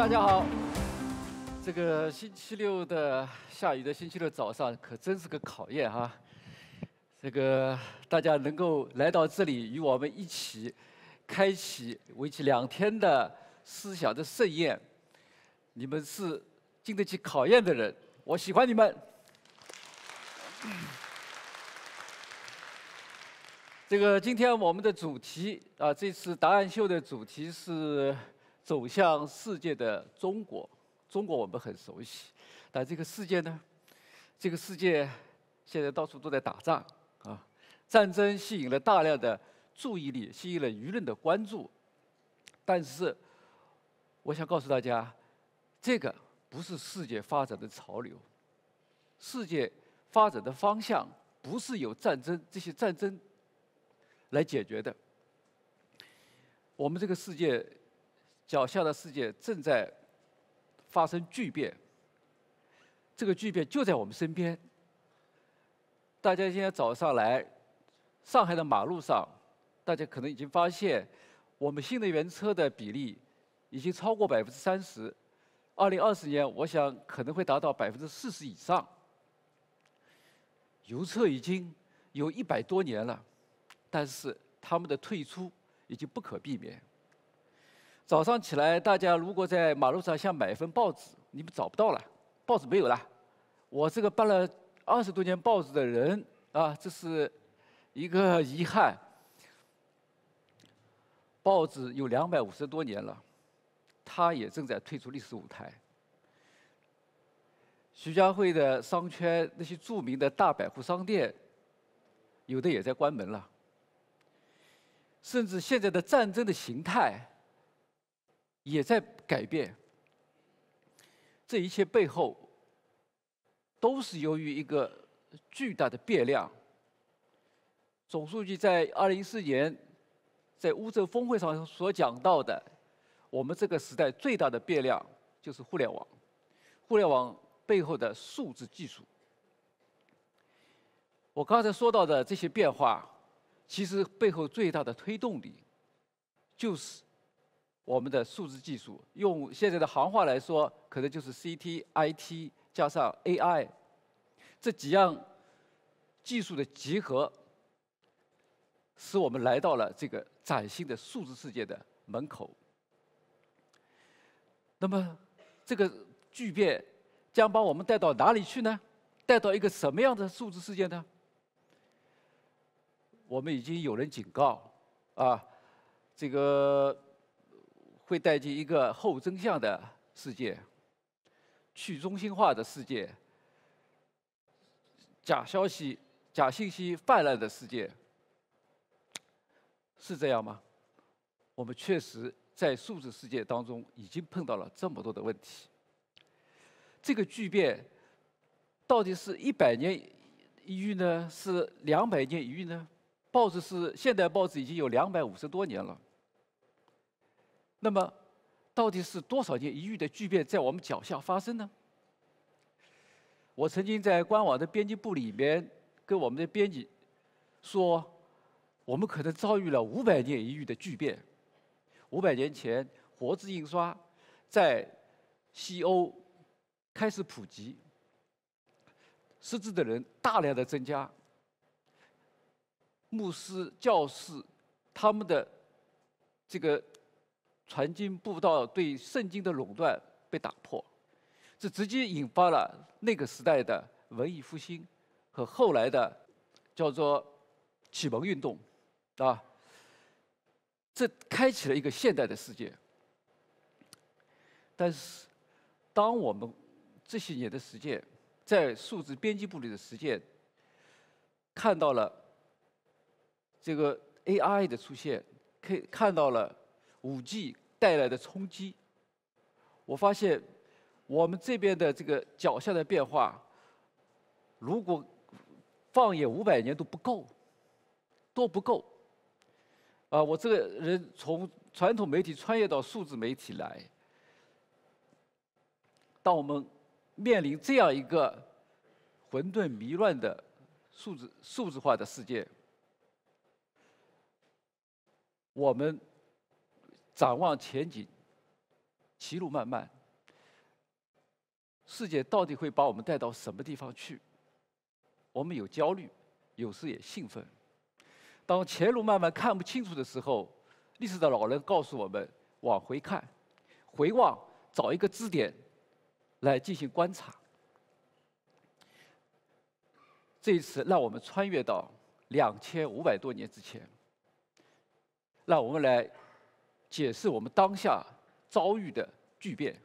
大家好，这个星期六的下雨的星期六早上，可真是个考验啊！这个大家能够来到这里，与我们一起开启为期两天的思想的盛宴，你们是经得起考验的人，我喜欢你们。这个今天我们的主题啊，这次答案秀的主题是。走向世界的中国，中国我们很熟悉，但这个世界呢？这个世界现在到处都在打仗啊！战争吸引了大量的注意力，吸引了舆论的关注。但是，我想告诉大家，这个不是世界发展的潮流，世界发展的方向不是由战争这些战争来解决的。我们这个世界。脚下的世界正在发生巨变，这个巨变就在我们身边。大家今天早上来上海的马路上，大家可能已经发现，我们新能源车的比例已经超过百分之三十，二零二十年我想可能会达到百分之四十以上。油车已经有一百多年了，但是他们的退出已经不可避免。早上起来，大家如果在马路上想买一份报纸，你们找不到了，报纸没有了。我这个办了二十多年报纸的人啊，这是一个遗憾。报纸有两百五十多年了，它也正在退出历史舞台。徐家汇的商圈那些著名的大百货商店，有的也在关门了。甚至现在的战争的形态。也在改变，这一切背后都是由于一个巨大的变量。总书记在二零一四年在乌镇峰会上所讲到的，我们这个时代最大的变量就是互联网，互联网背后的数字技术。我刚才说到的这些变化，其实背后最大的推动力就是。我们的数字技术，用现在的行话来说，可能就是 CT、IT 加上 AI 这几样技术的结合，使我们来到了这个崭新的数字世界的门口。那么，这个巨变将把我们带到哪里去呢？带到一个什么样的数字世界呢？我们已经有人警告啊，这个。会带进一个后真相的世界、去中心化的世界、假消息、假信息泛滥的世界，是这样吗？我们确实在数字世界当中已经碰到了这么多的问题。这个巨变，到底是一百年一遇呢，是两百年一遇呢？报纸是现代报纸，已经有两百五十多年了。那么，到底是多少年一遇的巨变在我们脚下发生呢？我曾经在官网的编辑部里面跟我们的编辑说，我们可能遭遇了五百年一遇的巨变。五百年前，活字印刷在西欧开始普及，识字的人大量的增加，牧师、教师，他们的这个。传经布道对圣经的垄断被打破，这直接引发了那个时代的文艺复兴和后来的叫做启蒙运动，啊，这开启了一个现代的世界。但是，当我们这些年的实践，在数字编辑部里的实践，看到了这个 AI 的出现，可以看到了。五 G 带来的冲击，我发现我们这边的这个脚下的变化，如果放眼五百年都不够，都不够。啊，我这个人从传统媒体穿越到数字媒体来，当我们面临这样一个混沌迷乱的数字数字化的世界，我们。展望前景，歧路漫漫，世界到底会把我们带到什么地方去？我们有焦虑，有时也兴奋。当前路漫漫看不清楚的时候，历史的老人告诉我们：往回看，回望，找一个支点来进行观察。这一次，让我们穿越到两千五百多年之前，让我们来。解释我们当下遭遇的巨变。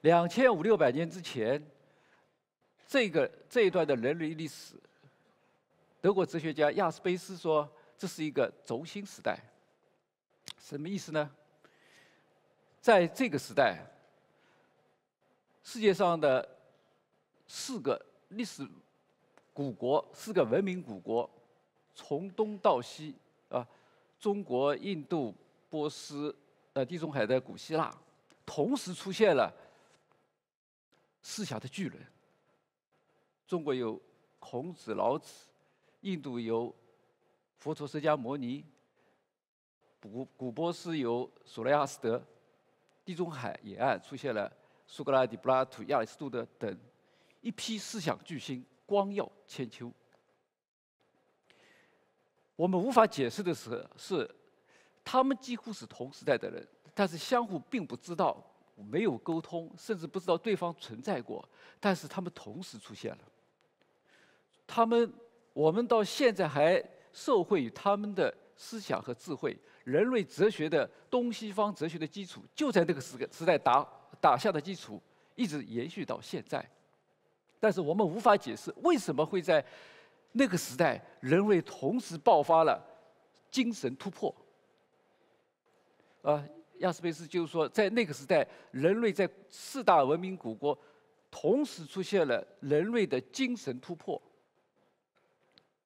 两千五六百年之前，这个这一段的人类历史，德国哲学家亚斯贝斯说这是一个轴心时代。什么意思呢？在这个时代，世界上的四个历史古国、四个文明古国，从东到西啊，中国、印度。波斯、呃，地中海的古希腊，同时出现了思想的巨人。中国有孔子、老子，印度有佛陀、释迦牟尼，古古波斯有索罗亚斯德，地中海沿岸出现了苏格拉底、柏拉图、亚里士多德等一批思想巨星，光耀千秋。我们无法解释的是，是。他们几乎是同时代的人，但是相互并不知道，没有沟通，甚至不知道对方存在过。但是他们同时出现了。他们，我们到现在还受惠于他们的思想和智慧，人类哲学的东西方哲学的基础就在那个时时代打打下的基础，一直延续到现在。但是我们无法解释为什么会在那个时代，人类同时爆发了精神突破。呃，亚斯贝斯就是说，在那个时代，人类在四大文明古国同时出现了人类的精神突破。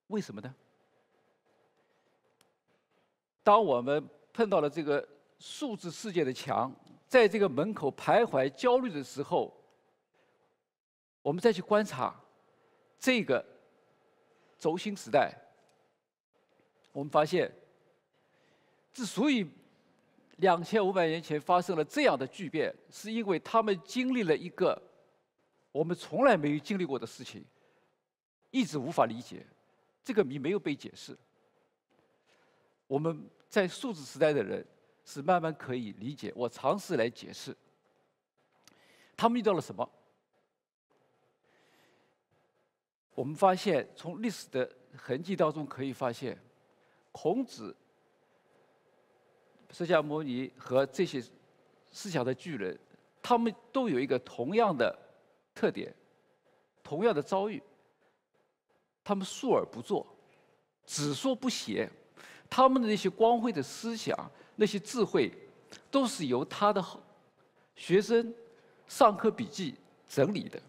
为什么呢？当我们碰到了这个数字世界的墙，在这个门口徘徊焦虑的时候，我们再去观察这个轴心时代，我们发现，之所以两千五百年前发生了这样的巨变，是因为他们经历了一个我们从来没有经历过的事情，一直无法理解，这个谜没有被解释。我们在数字时代的人是慢慢可以理解。我尝试来解释，他们遇到了什么？我们发现，从历史的痕迹当中可以发现，孔子。释迦牟尼和这些思想的巨人，他们都有一个同样的特点，同样的遭遇。他们述而不作，只说不写。他们的那些光辉的思想、那些智慧，都是由他的学生上课笔记整理的。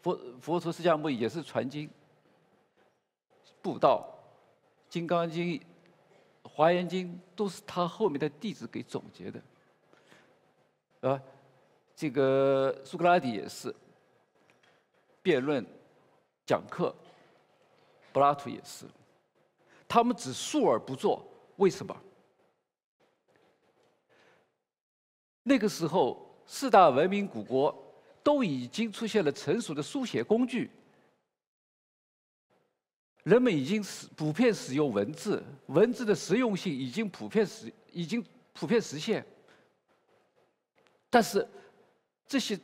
佛佛陀释迦牟尼也是传经、布道，《金刚经》。《华严经》都是他后面的弟子给总结的，啊，这个苏格拉底也是，辩论、讲课，柏拉图也是，他们只述而不作，为什么？那个时候四大文明古国都已经出现了成熟的书写工具。人们已经使普遍使用文字，文字的实用性已经普遍实已经普遍实现。但是这些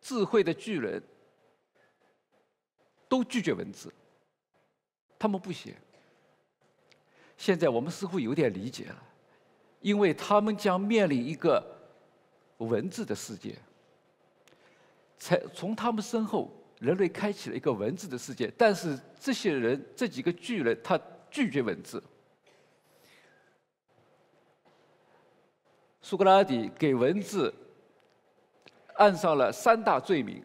智慧的巨人，都拒绝文字，他们不写。现在我们似乎有点理解了，因为他们将面临一个文字的世界。才从他们身后。人类开启了一个文字的世界，但是这些人、这几个巨人，他拒绝文字。苏格拉底给文字按上了三大罪名。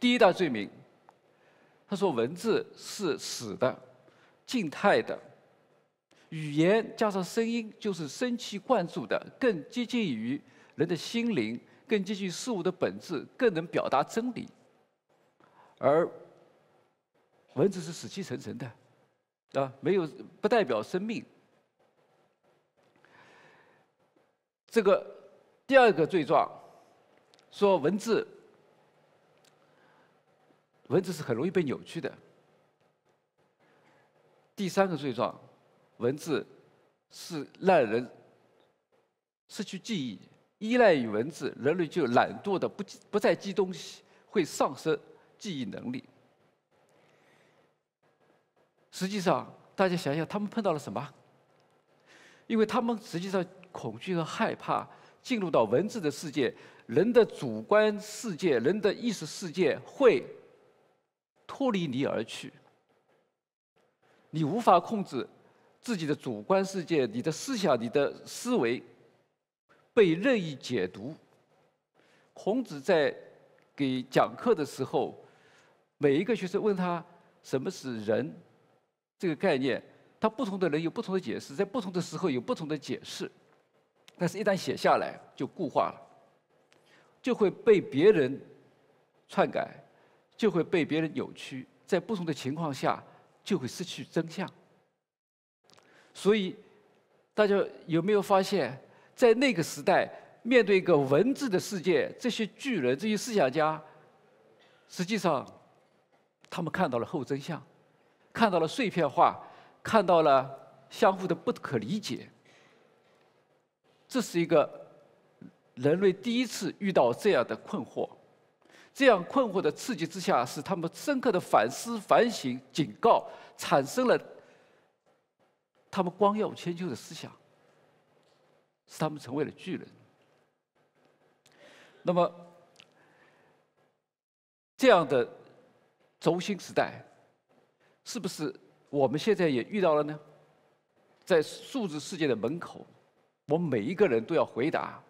第一大罪名，他说文字是死的、静态的，语言加上声音就是生气灌注的，更接近于人的心灵，更接近事物的本质，更能表达真理。而文字是死气沉沉的，啊，没有不代表生命。这个第二个罪状，说文字，文字是很容易被扭曲的。第三个罪状，文字是让人失去记忆，依赖于文字，人类就懒惰的不不再记东西，会丧失。记忆能力。实际上，大家想想，他们碰到了什么？因为他们实际上恐惧和害怕进入到文字的世界，人的主观世界、人的意识世界会脱离你而去。你无法控制自己的主观世界，你的思想、你的思维被任意解读。孔子在给讲课的时候。每一个学生问他什么是人这个概念，他不同的人有不同的解释，在不同的时候有不同的解释，但是一旦写下来就固化了，就会被别人篡改，就会被别人扭曲，在不同的情况下就会失去真相。所以大家有没有发现，在那个时代，面对一个文字的世界，这些巨人、这些思想家，实际上。他们看到了后真相，看到了碎片化，看到了相互的不可理解。这是一个人类第一次遇到这样的困惑，这样困惑的刺激之下，使他们深刻的反思、反省、警告，产生了他们光耀千秋的思想，使他们成为了巨人。那么，这样的。轴心时代，是不是我们现在也遇到了呢？在数字世界的门口，我们每一个人都要回答：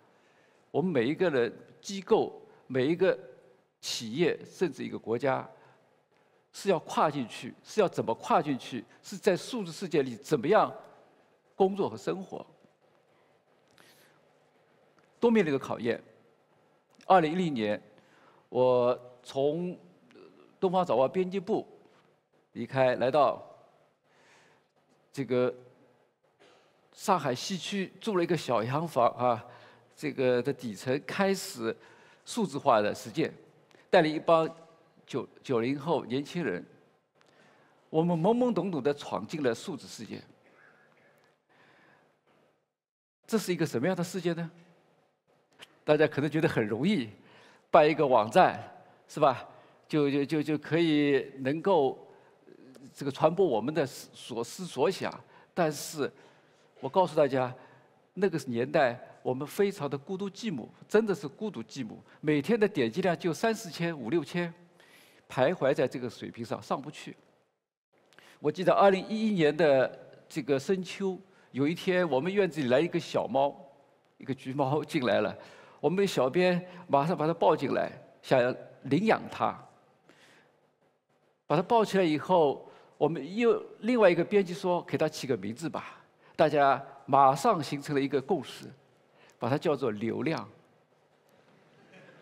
我们每一个人、机构、每一个企业，甚至一个国家，是要跨进去，是要怎么跨进去？是在数字世界里怎么样工作和生活？都面临着考验。2010年，我从。东方早报编辑部离开，来到这个上海西区，住了一个小洋房啊，这个的底层开始数字化的实践，带领一帮九九零后年轻人，我们懵懵懂懂地闯进了数字世界，这是一个什么样的世界呢？大家可能觉得很容易，办一个网站，是吧？就就就就可以能够这个传播我们的所思所想，但是我告诉大家，那个年代我们非常的孤独寂寞，真的是孤独寂寞，每天的点击量就三四千五六千，徘徊在这个水平上上不去。我记得2011年的这个深秋，有一天我们院子里来一个小猫，一个橘猫 进来了，我们小编马上把它抱进来，想领养它。把它抱起来以后，我们又另外一个编辑说：“给它起个名字吧。”大家马上形成了一个共识，把它叫做“流量”，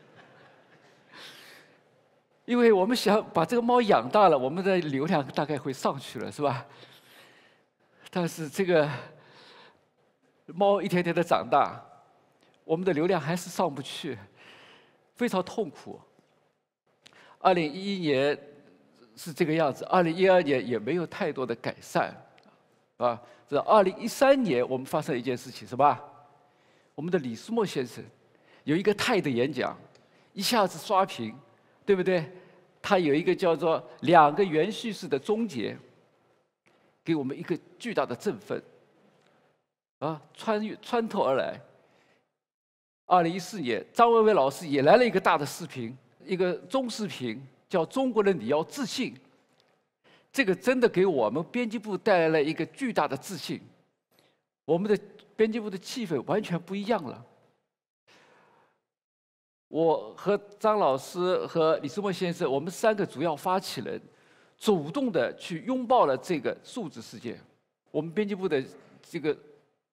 因为我们想把这个猫养大了，我们的流量大概会上去了，是吧？但是这个猫一天天的长大，我们的流量还是上不去，非常痛苦。二零一一年。是这个样子，二零一二年也没有太多的改善，啊，这二零一三年我们发生一件事情，是吧？我们的李斯墨先生有一个泰的演讲，一下子刷屏，对不对？他有一个叫做“两个元叙事的终结”，给我们一个巨大的振奋，啊，穿越穿透而来。二零一四年，张维为老师也来了一个大的视频，一个中视频。叫中国人你要自信，这个真的给我们编辑部带来了一个巨大的自信，我们的编辑部的气氛完全不一样了。我和张老师和李宗墨先生，我们三个主要发起人，主动的去拥抱了这个数字世界，我们编辑部的这个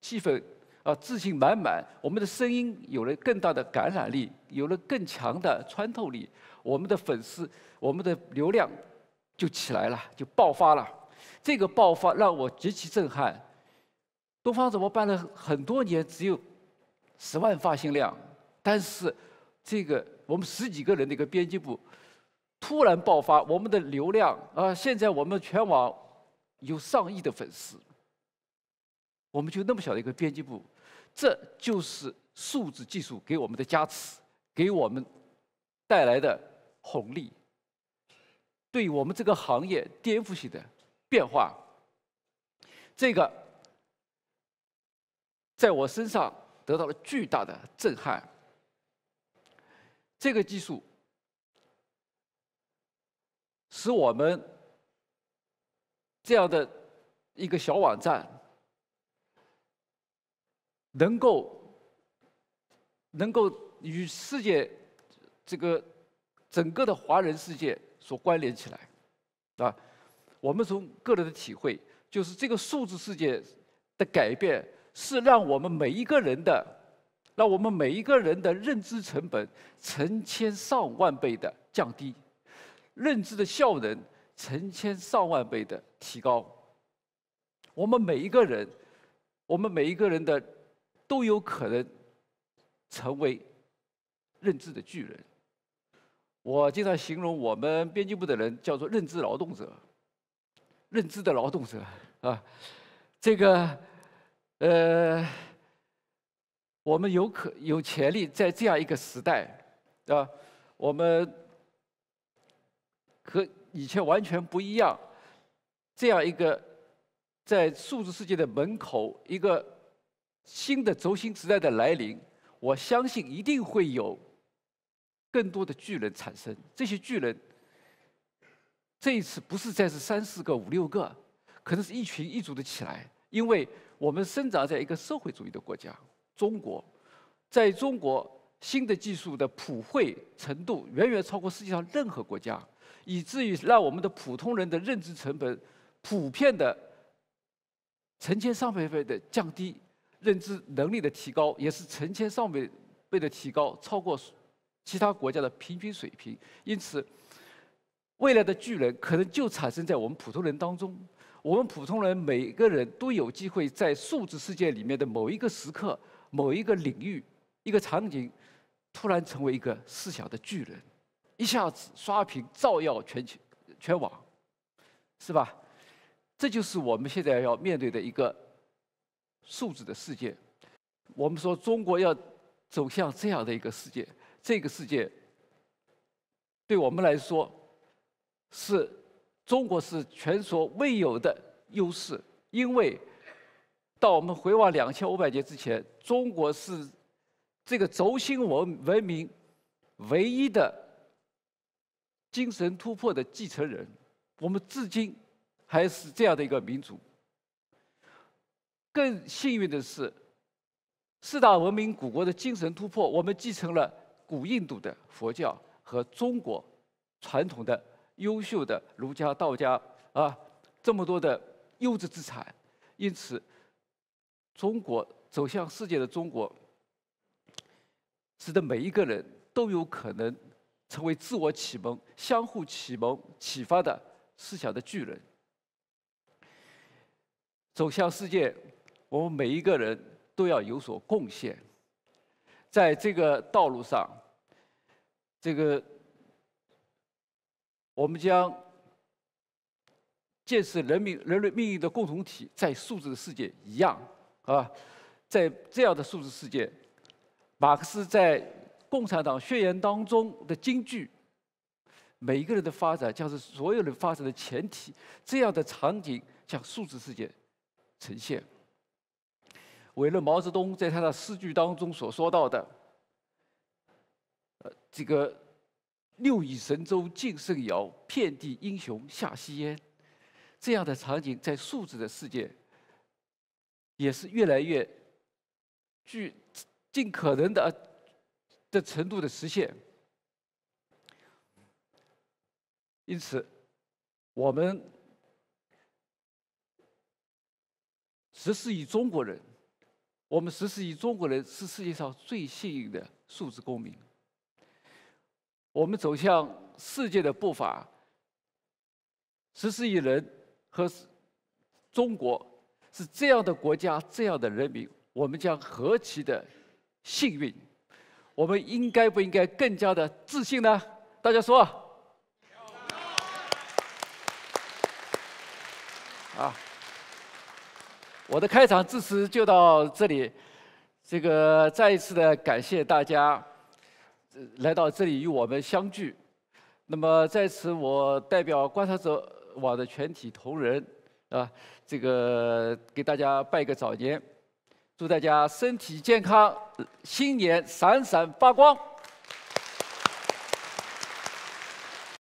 气氛。啊，自信满满，我们的声音有了更大的感染力，有了更强的穿透力，我们的粉丝，我们的流量就起来了，就爆发了。这个爆发让我极其震撼。东方怎么办了？很多年只有十万发行量，但是这个我们十几个人的一个编辑部突然爆发，我们的流量啊，现在我们全网有上亿的粉丝，我们就那么小的一个编辑部。这就是数字技术给我们的加持，给我们带来的红利，对我们这个行业颠覆性的变化，这个在我身上得到了巨大的震撼。这个技术使我们这样的一个小网站。能够能够与世界这个整个的华人世界所关联起来，啊，我们从个人的体会，就是这个数字世界的改变，是让我们每一个人的，让我们每一个人的认知成本成千上万倍的降低，认知的效能成千上万倍的提高，我们每一个人，我们每一个人的。都有可能成为认知的巨人。我经常形容我们编辑部的人叫做认知劳动者，认知的劳动者啊。这个呃，我们有可有潜力在这样一个时代啊，我们和以前完全不一样。这样一个在数字世界的门口，一个。新的轴心时代的来临，我相信一定会有更多的巨人产生。这些巨人，这一次不是再是三四个、五六个，可能是一群一组的起来。因为我们生长在一个社会主义的国家——中国，在中国，新的技术的普惠程度远远超过世界上任何国家，以至于让我们的普通人的认知成本普遍的成千上万倍的降低。认知能力的提高也是成千上百倍的提高，超过其他国家的平均水平。因此，未来的巨人可能就产生在我们普通人当中。我们普通人每个人都有机会在数字世界里面的某一个时刻、某一个领域、一个场景，突然成为一个思想的巨人，一下子刷屏、照耀全球全网，是吧？这就是我们现在要面对的一个。数字的世界，我们说中国要走向这样的一个世界，这个世界对我们来说是中国是前所未有的优势，因为到我们回望两千五百年之前，中国是这个轴心文文明唯一的精神突破的继承人，我们至今还是这样的一个民族。更幸运的是，四大文明古国的精神突破，我们继承了古印度的佛教和中国传统的优秀的儒家、道家啊，这么多的优质资产。因此，中国走向世界的中国，使得每一个人都有可能成为自我启蒙、相互启蒙、启发的思想的巨人，走向世界。我们每一个人都要有所贡献，在这个道路上，这个我们将建设人民人类命运的共同体，在数字世界一样啊，在这样的数字世界，马克思在《共产党宣言》当中的金句，每一个人的发展将是所有人发展的前提，这样的场景向数字世界呈现。为了毛泽东在他的诗句当中所说到的，呃，这个“六亿神州尽舜尧，遍地英雄下夕烟”，这样的场景，在数字的世界也是越来越具尽可能的的程度的实现。因此，我们十四亿中国人。我们十四亿中国人是世界上最幸运的数字公民。我们走向世界的步伐，十四亿人和中国是这样的国家，这样的人民，我们将何其的幸运！我们应该不应该更加的自信呢？大家说？啊。我的开场致辞就到这里，这个再一次的感谢大家来到这里与我们相聚。那么在此，我代表观察者网的全体同仁啊，这个给大家拜个早年，祝大家身体健康，新年闪闪发光。